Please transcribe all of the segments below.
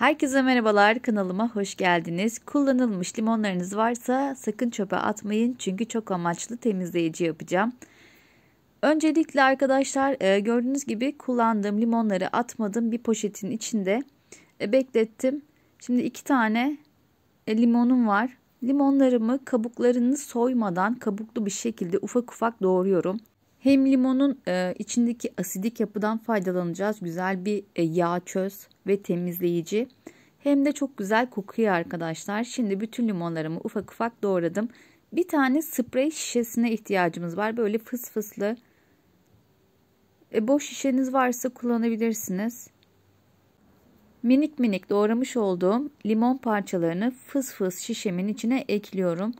Herkese merhabalar kanalıma hoş geldiniz. Kullanılmış limonlarınız varsa sakın çöpe atmayın çünkü çok amaçlı temizleyici yapacağım. Öncelikle arkadaşlar e, gördüğünüz gibi kullandığım limonları atmadım bir poşetin içinde e, beklettim. Şimdi iki tane e, limonum var. Limonlarımı kabuklarını soymadan kabuklu bir şekilde ufak ufak doğruyorum. Hem limonun e, içindeki asidik yapıdan faydalanacağız. Güzel bir e, yağ çöz ve temizleyici. Hem de çok güzel kokuyor arkadaşlar. Şimdi bütün limonlarımı ufak ufak doğradım. Bir tane sprey şişesine ihtiyacımız var. Böyle fıs fıslı. E, boş şişeniz varsa kullanabilirsiniz. Minik minik doğramış olduğum limon parçalarını fıs fıs şişemin içine ekliyorum.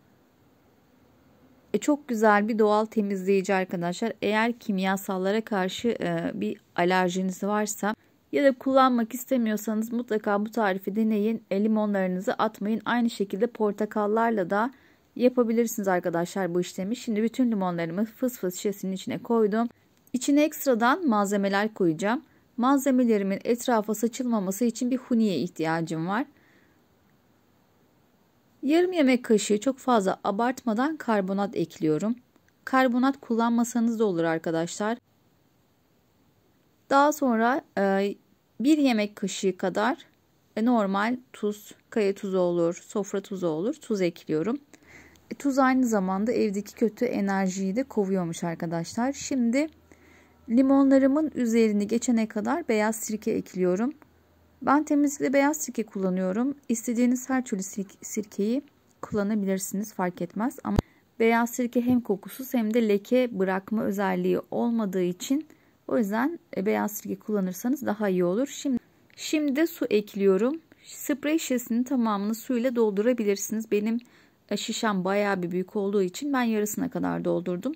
E, çok güzel bir doğal temizleyici arkadaşlar. Eğer kimyasallara karşı e, bir alerjiniz varsa ya da kullanmak istemiyorsanız mutlaka bu tarifi deneyin. E, limonlarınızı atmayın. Aynı şekilde portakallarla da yapabilirsiniz arkadaşlar bu işlemi. Şimdi bütün limonlarımı fıs fıs şişesinin içine koydum. İçine ekstradan malzemeler koyacağım. Malzemelerimin etrafa saçılmaması için bir huniye ihtiyacım var. Yarım yemek kaşığı çok fazla abartmadan karbonat ekliyorum. Karbonat kullanmasanız da olur arkadaşlar. Daha sonra e, bir yemek kaşığı kadar e, normal tuz, kaya tuzu olur, sofra tuzu olur. Tuz ekliyorum. E, tuz aynı zamanda evdeki kötü enerjiyi de kovuyormuş arkadaşlar. Şimdi limonlarımın üzerini geçene kadar beyaz sirke ekliyorum. Ben temizlikte beyaz sirke kullanıyorum. İstediğiniz her türlü sirkeyi kullanabilirsiniz fark etmez. Ama beyaz sirke hem kokusuz hem de leke bırakma özelliği olmadığı için o yüzden e, beyaz sirke kullanırsanız daha iyi olur. Şimdi, şimdi su ekliyorum. Sprey şişesinin tamamını suyla doldurabilirsiniz. Benim e, şişem bayağı bir büyük olduğu için ben yarısına kadar doldurdum.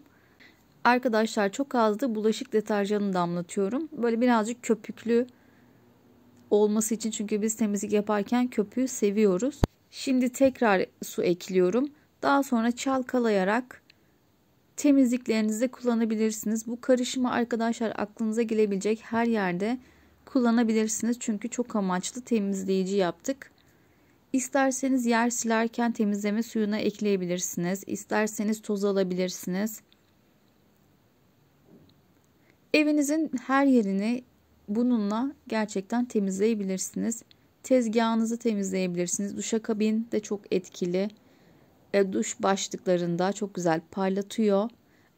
Arkadaşlar çok azdı bulaşık deterjanını damlatıyorum. Böyle birazcık köpüklü olması için çünkü biz temizlik yaparken köpüğü seviyoruz. Şimdi tekrar su ekliyorum. Daha sonra çalkalayarak temizliklerinizde kullanabilirsiniz. Bu karışımı arkadaşlar aklınıza gelebilecek her yerde kullanabilirsiniz. Çünkü çok amaçlı temizleyici yaptık. İsterseniz yer silerken temizleme suyuna ekleyebilirsiniz. İsterseniz toz alabilirsiniz. Evinizin her yerini bununla gerçekten temizleyebilirsiniz. Tezgahınızı temizleyebilirsiniz. Duşakabin de çok etkili. E, duş başlıklarında çok güzel parlatıyor.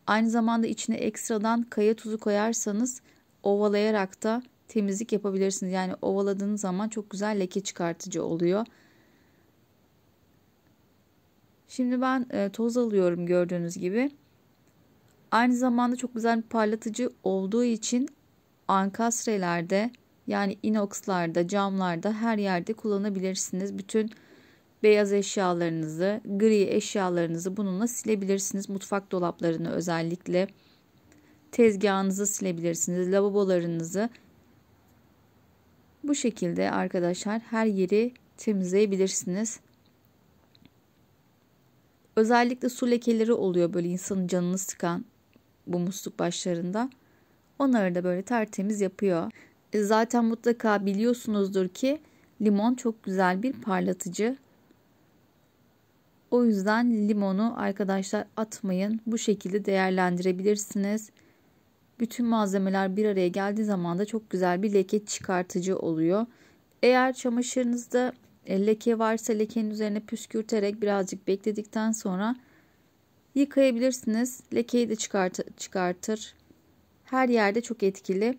Aynı zamanda içine ekstradan kaya tuzu koyarsanız ovalayarak da temizlik yapabilirsiniz. Yani ovaladığınız zaman çok güzel leke çıkartıcı oluyor. Şimdi ben e, toz alıyorum gördüğünüz gibi. Aynı zamanda çok güzel bir parlatıcı olduğu için ankastrelerde yani inoxlarda, camlarda her yerde kullanabilirsiniz. Bütün beyaz eşyalarınızı, gri eşyalarınızı bununla silebilirsiniz. Mutfak dolaplarını özellikle tezgahınızı silebilirsiniz, lavabolarınızı. Bu şekilde arkadaşlar her yeri temizleyebilirsiniz. Özellikle su lekeleri oluyor böyle insanın canını sıkan bu musluk başlarında. Onları da böyle tertemiz yapıyor. E, zaten mutlaka biliyorsunuzdur ki limon çok güzel bir parlatıcı. O yüzden limonu arkadaşlar atmayın. Bu şekilde değerlendirebilirsiniz. Bütün malzemeler bir araya geldiği zaman da çok güzel bir leke çıkartıcı oluyor. Eğer çamaşırınızda e, leke varsa lekenin üzerine püskürterek birazcık bekledikten sonra yıkayabilirsiniz. Lekeyi de çıkart çıkartır. Her yerde çok etkili.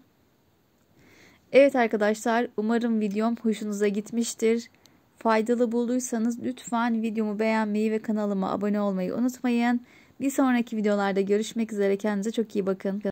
Evet arkadaşlar umarım videom hoşunuza gitmiştir. Faydalı bulduysanız lütfen videomu beğenmeyi ve kanalıma abone olmayı unutmayın. Bir sonraki videolarda görüşmek üzere kendinize çok iyi bakın.